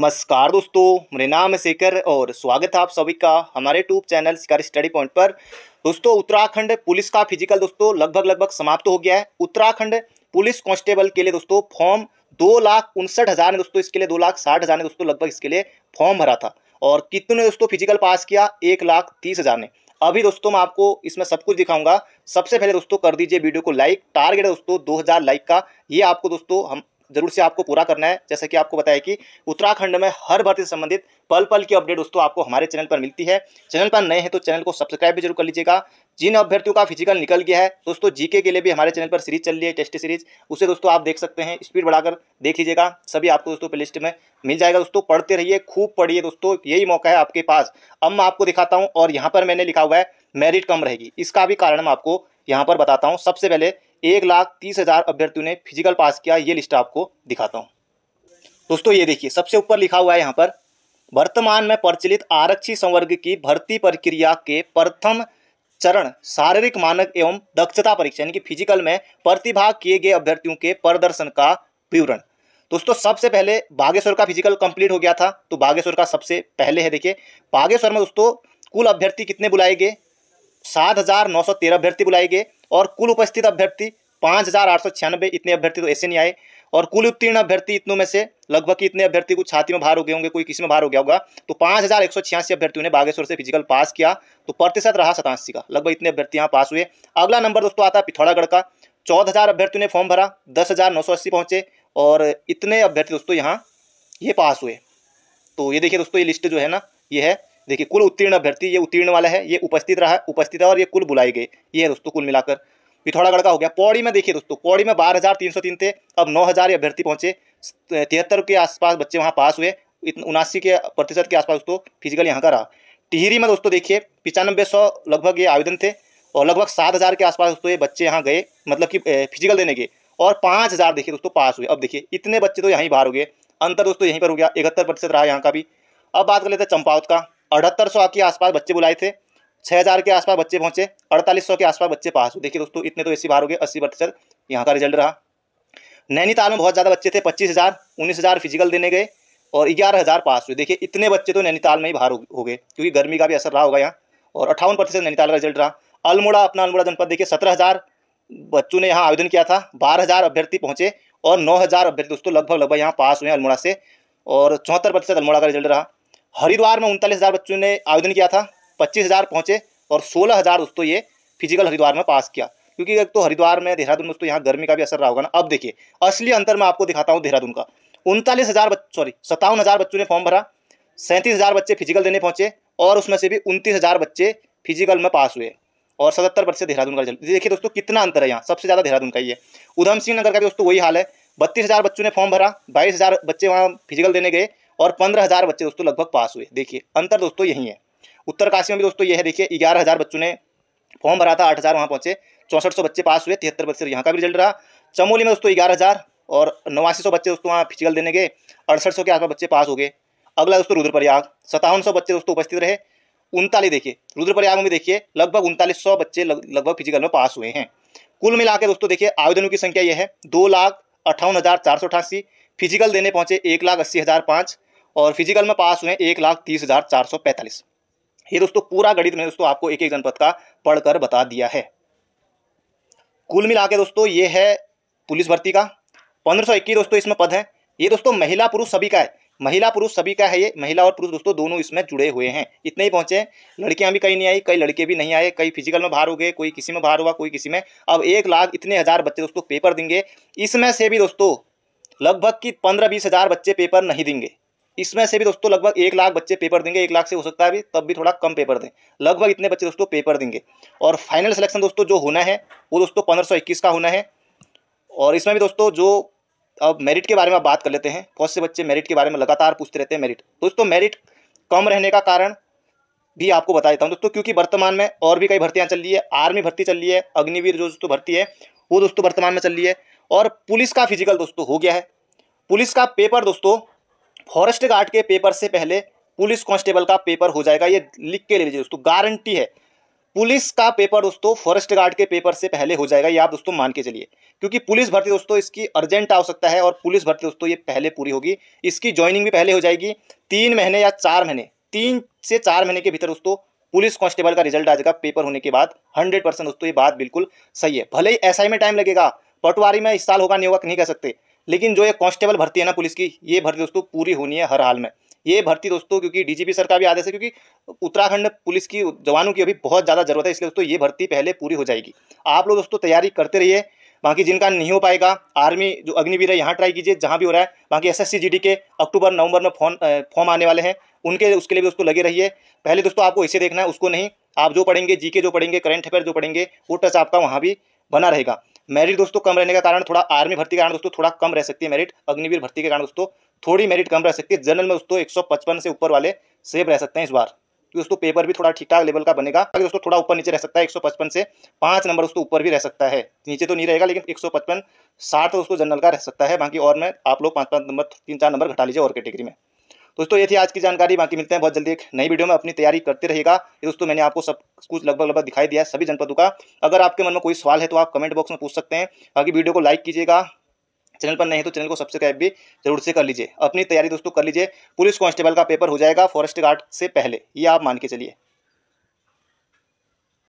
नमस्कार दोस्तों मेरे नाम है शेखर और स्वागत है आप सभी का हमारे YouTube channel Shikhar study point पर दोस्तों उत्तराखंड पुलिस का फिजिकल दोस्तों लगभग लगभग समाप्त हो गया है उत्तराखंड पुलिस कांस्टेबल के लिए दोस्तों फॉर्म दो लाख उनसठ हज़ार ने दोस्तों इसके लिए दो लाख साठ हज़ार ने दोस्तों लगभग इसके लिए फॉर्म भरा था और कितने दोस्तों फिजिकल पास किया एक लाख तीस हज़ार ने अभी दोस्तों मैं आपको इसमें सब कुछ दिखाऊंगा सबसे पहले दोस्तों कर दीजिए वीडियो को लाइक टारगेट है दोस्तों हजार लाइक का ये आपको दोस्तों हम जरूर से आपको पूरा करना है जैसे कि आपको बताया कि उत्तराखंड में हर भर्ती से संबंधित पल पल की अपडेट दोस्तों आपको हमारे चैनल पर मिलती है चैनल पर नए हैं तो चैनल को सब्सक्राइब भी जरूर कर लीजिएगा जिन अभ्यर्थियों का फिजिकल निकल गया है दोस्तों जीके के लिए भी हमारे चैनल पर सीरीज चल रही है टेस्ट सीरीज उसे दोस्तों आप देख सकते हैं स्पीड बढ़ाकर देख लीजिएगा सभी आपको दोस्तों प्ले में मिल जाएगा दोस्तों पढ़ते रहिए खूब पढ़िए दोस्तों यही मौका है आपके पास अब मैं आपको दिखाता हूँ और यहाँ पर मैंने लिखा हुआ है मेरिट कम रहेगी इसका भी कारण मैं आपको यहाँ पर बताता हूँ सबसे पहले एक लाख तीस हज़ार अभ्यर्थियों ने फिजिकल पास किया ये लिस्ट आपको दिखाता हूँ दोस्तों ये देखिए सबसे ऊपर लिखा हुआ है यहाँ पर वर्तमान में प्रचलित आरक्षी संवर्ग की भर्ती प्रक्रिया के प्रथम चरण शारीरिक मानक एवं दक्षता परीक्षा यानी कि फिजिकल में प्रतिभाग किए गए अभ्यर्थियों के प्रदर्शन का विवरण दोस्तों सबसे पहले बागेश्वर का फिजिकल कंप्लीट हो गया था तो बागेश्वर का सबसे पहले है देखिए बागेश्वर में दोस्तों कुल अभ्यर्थी कितने बुलाए गए सात हजार नौ सौ तेरह अभ्यर्थी बुलाए गए और कुल उपस्थित अभ्यर्थी पाँच हज़ार आठ सौ छियानबे इतने अभ्यर्थी तो ऐसे नहीं आए और कुल उत्तीर्ण अभ्यर्थी इतनों में से लगभग इतने अभ्यर्थी कुछ छाती में बाहर हो गए होंगे कोई किसी में बाहर हो गया होगा तो पाँच हज़ार एक सौ छियासी अभ्यर्थियों ने बागेश्वर से फिजिकल पास किया तो प्रतिशत रहा सतासी का लगभग इतने अभ्यर्थी यहाँ पास हुए अगला नंबर दोस्तों आता है पिथौरागढ़ का चौदह हज़ार अभ्यर्थियों ने फॉर्म भरा दस हज़ार नौ सौ अस्सी पहुँचे और इतने अभ्यर्थी दोस्तों यहाँ ये पास हुए तो ये देखिए दोस्तों ये लिस्ट जो है ना ये है देखिए कुल उत्तीर्ण अभ्यर्थी ये उत्तीर्ण वाला है ये उपस्थित रहा उपस्थित है और ये कुल बुलाए गए ये है दोस्तों कुल मिलाकर पिथौरागढ़ का हो गया पौड़ी में देखिए दोस्तों पौड़ी में बारह हज़ार तीन सौ तीन थे अब नौ हज़ार अभ्यर्थी पहुंचे तिहत्तर के आसपास बच्चे वहां पास हुए उनासी के प्रतिशत के आसपास दोस्तों फिजिकल यहाँ का रहा टिहरी में दोस्तों देखिए पिचानबे सौ लगभग ये आवेदन थे और लगभग सात हज़ार के आसपास दोस्तों ये बच्चे यहाँ गए मतलब कि फिजिकल देने के और पाँच हज़ार देखिए दोस्तों पास हुए अब देखिए इतने बच्चे तो यहीं बाहर हो गए अंतर दोस्तों यहीं पर हो गया इकहत्तर प्रतिशत रहा यहाँ का भी अब बात कर लेते हैं चंपावत का अठहत्तर सौ के आसपास बच्चे बुलाए थे छः हज़ार के आसपास बच्चे पहुंचे अड़तालीस सौ के आसपास बच्चे पास हुए देखिए दोस्तों इतने तो ऐसी बाहर हो गए अस्सी प्रतिशत यहाँ का रिजल्ट रहा नैनीताल में बहुत ज़्यादा बच्चे थे पच्चीस हज़ार उन्नीस हज़ार फिजिकल देने गए और ग्यारह हज़ार पास हुए देखिए इतने बच्चे तो नैनीताल में ही बाहर हो गए क्योंकि गर्मी का भी असर रहा होगा यहाँ और अट्ठावन प्रतिशत नैनीताल का रिजल्ट रहा अल्मोड़ा अपना अल्मोड़ा जनपद देखिए सत्रह हज़ार बच्चों ने यहाँ आवेदन किया था बारह हज़ार अभ्यर्थी पहुँचे और नौ हज़ार अभ्यर्थी दोस्तों लगभग लगभग यहाँ पास हुए अल्मोड़ा से और चौहत्तर प्रतिशत अल्मोड़ा का रिजल्ट रहा हरिद्वार में उनतालीस हज़ार बच्चों ने आवेदन किया था पच्चीस हज़ार पहुँचे और सोलह हज़ार दोस्तों ये फिजिकल हरिद्वार में पास किया क्योंकि एक तो हरिद्वार में देहरादून दोस्तों यहाँ गर्मी का भी असर रहा होगा ना अब देखिए असली अंतर मैं आपको दिखाता हूँ देहरादून का उनतालीस हज़ार सॉरी सत्तावन हज़ार बच्चों ने फॉर्म भरा सैंतीस हज़ार बच्चे फिजिकल देने पहुँचे और उसमें से भी उनतीस हज़ार बच्चे फिजिकल में पास हुए और सतहत्तर बच्चे देहरादून का रिजल्ट देखिए दोस्तों कितना अंतर है यहाँ सबसे ज़्यादा देहरादून का ही है उधम सिंह नगर का भी दोस्तों वही हाल है बत्तीस हज़ार बच्चों ने फॉर्म भरा बाईस हज़ार बच्चे वहाँ फिजिकल देने गए और पंद्रह हज़ार बच्चे दोस्तों लगभग पास हुए देखिए अंतर दोस्तों यही है उत्तरकाशी में भी दोस्तों ये है देखिए ग्यारह हज़ार बच्चों ने फॉर्म भरा था आठ हज़ार वहाँ पहुँचे चौंसठ सौ बच्चे पास हुए तिहत्तर प्रतिशत यहाँ का भी रिजल्ट रहा चमोली में दोस्तों ग्यारह हज़ार और नवासी सौ बच्चे दोस्तों वहाँ फिजिकल देने गए अड़सठ सौ के आसपास बच्चे पास हो गए अगला दोस्तों रुद्रप्रयाग सतावन सौ बच्चे दोस्तों उपस्थित रहे उनतालीस देखिए रुद्रप्रयाग में देखिए लगभग उनतालीस सौ बच्चे लगभग फिजिकल में पास हुए हैं कुल मिला के दोस्तों देखिए आवेदनों की संख्या यह है दो लाख अट्ठावन हज़ार चार सौ अठासी फिजिकल देने पहुंचे एक लाख अस्सी हज़ार पाँच और फिजिकल में पास हुए एक लाख तीस हज़ार चार सौ पैंतालीस ये दोस्तों पूरा गणित मैंने दोस्तों आपको एक एक जनपद का पढ़कर बता दिया है कुल मिला के दोस्तों ये है पुलिस भर्ती का पंद्रह सौ इक्कीस दोस्तों इसमें पद है ये दोस्तों महिला पुरुष सभी का है महिला पुरुष सभी का है ये महिला और पुरुष दोस्तों दोनों इसमें जुड़े हुए हैं इतने ही पहुंचे लड़कियां भी कहीं नहीं आई कई लड़के भी नहीं आए कई फिजिकल में बाहर हो गए कोई किसी में बाहर हुआ कोई किसी में अब एक लाख इतने हज़ार बच्चे दोस्तों पेपर देंगे इसमें से भी दोस्तों लगभग कि पंद्रह बीस हज़ार बच्चे पेपर नहीं देंगे इसमें से भी दोस्तों लगभग एक लाख बच्चे पेपर देंगे एक लाख से हो सकता है भी तब भी थोड़ा कम पेपर दें लगभग इतने बच्चे दोस्तों पेपर देंगे और फाइनल सिलेक्शन दोस्तों जो होना है वो दोस्तों पंद्रह का होना है और इसमें भी दोस्तों जो अब मेरिट के बारे में बात कर लेते हैं बहुत से बच्चे मेरिट के बारे में लगातार पूछते रहते हैं मेरिट दोस्तों मेरिट कम रहने का कारण भी आपको बता देता हूँ दोस्तों क्योंकि वर्तमान में और भी कई भर्तियाँ चल रही है आर्मी भर्ती चल रही है अग्निवीर जो दोस्तों भर्ती है वो दोस्तों वर्तमान में चल रही है और पुलिस का फिजिकल दोस्तों हो गया है पुलिस का पेपर दोस्तों फॉरेस्ट गार्ड के पेपर से पहले पुलिस कांस्टेबल का पेपर हो जाएगा ये लिख के ले लीजिए दोस्तों गारंटी है पुलिस का पेपर दोस्तों फॉरेस्ट गार्ड के पेपर से पहले हो जाएगा ये आप दोस्तों मान के चलिए क्योंकि पुलिस भर्ती दोस्तों इसकी अर्जेंट आवश्यकता है और पुलिस भर्ती दोस्तों ये पहले पूरी होगी इसकी ज्वाइनिंग भी पहले हो जाएगी तीन महीने या चार महीने तीन से चार महीने के भीतर दोस्तों पुलिस कांस्टेबल का रिजल्ट आ जाएगा पेपर होने के बाद हंड्रेड परसेंट दोस्तों ये बात बिल्कुल सही है भले ही ऐसा में टाइम लगेगा पटवारी में इस साल होगा नहीं होगा नहीं कह सकते लेकिन जो ये कांस्टेबल भर्ती है ना पुलिस की ये भर्ती दोस्तों पूरी होनी है हर हाल में ये भर्ती दोस्तों क्योंकि डीजीपी सर का भी आदेश है क्योंकि उत्तराखंड पुलिस की जवानों की अभी बहुत ज़्यादा जरूरत है इसलिए दोस्तों ये भर्ती पहले पूरी हो जाएगी आप लोग दोस्तों तैयारी करते रहिए बाकी जिनका नहीं हो पाएगा आर्मी जो अग्निवीर है यहाँ ट्राई कीजिए जहाँ भी हो रहा है बाकी एस एस के अक्टूबर नवंबर में फॉर्म फॉर्म आने वाले हैं उनके उसके लिए भी दोस्तों लगे रहिए पहले दोस्तों आपको इसे देखना है उसको नहीं आप जो पढ़ेंगे जीके जो पढ़ेंगे करंट अफेयर जो पढ़ेंगे वो टच आपका वहाँ भी बना रहेगा मेरिट दोस्तों कम रहने का कारण थोड़ा आर्मी भर्ती के कारण दोस्तों थोड़ा कम रह सकती है मेरिट अग्निवीर भर्ती के कारण दोस्तों थोड़ी मेरिट कम रह सकती है जनरल में दोस्तों एक से ऊपर वाले सेफ रह सकते हैं इस बार कि तो दोस्तों पेपर भी थोड़ा ठीक ठाक लेवल का बनेगा दोस्तों थोड़ा ऊपर नीचे रह सकता है 155 से पांच नंबर दोस्तों ऊपर भी रह सकता है नीचे तो नहीं रहेगा लेकिन 155 साठ दोस्तों जनरल का रह सकता है बाकी और मैं आप लोग पाँच पांच नंबर तीन चार नंबर घटा लीजिए और कैटेगरी में दोस्तों ये थी आज की जानकारी बाकी मिलते हैं बहुत जल्दी एक नई वीडियो में अपनी तैयारी करते रहेगा ये दोस्तों मैंने आपको सब कुछ लगभग लगभग दिखाई दिया है सभी जनपदों का अगर आपके मन में कोई सवाल है तो आप कमेंट बॉक्स में पूछ सकते हैं बाकी वीडियो को लाइक कीजिएगा चैनल पर नहीं है तो चैनल को सब्सक्राइब भी जरूर से कर लीजिए अपनी तैयारी दोस्तों कर लीजिए पुलिस कांस्टेबल का पेपर हो जाएगा फॉरेस्ट गार्ड से पहले ये आप मान के चलिए